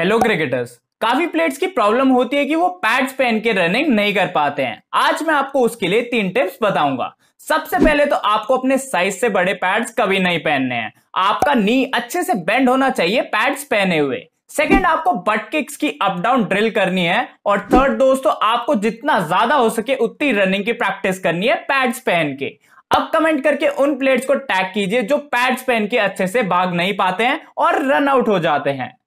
hello cricketers काफी players की problem होती है कि वो पैड्स पहन के रनिंग नहीं कर पाते हैं आज मैं आपको उसके लिए तीन टिप्स बताऊंगा सबसे पहले तो आपको अपने साइज से बड़े पैड्स कभी नहीं पहनने हैं आपका नी अच्छे से बेंड होना चाहिए पैड्स पहने हुए सेकेंड आपको बट किक्स की अप डाउन ड्रिल करनी है और थर्ड दोस्तों आपको जितना ज्यादा हो सके उतनी रनिंग की प्रैक्टिस करनी है पैड्स पहन के अब कमेंट करके उन प्लेयर्स को टैग कीजिए जो पैड्स पहन के अच्छे से भाग नहीं पाते हैं और रन आउट हो जाते हैं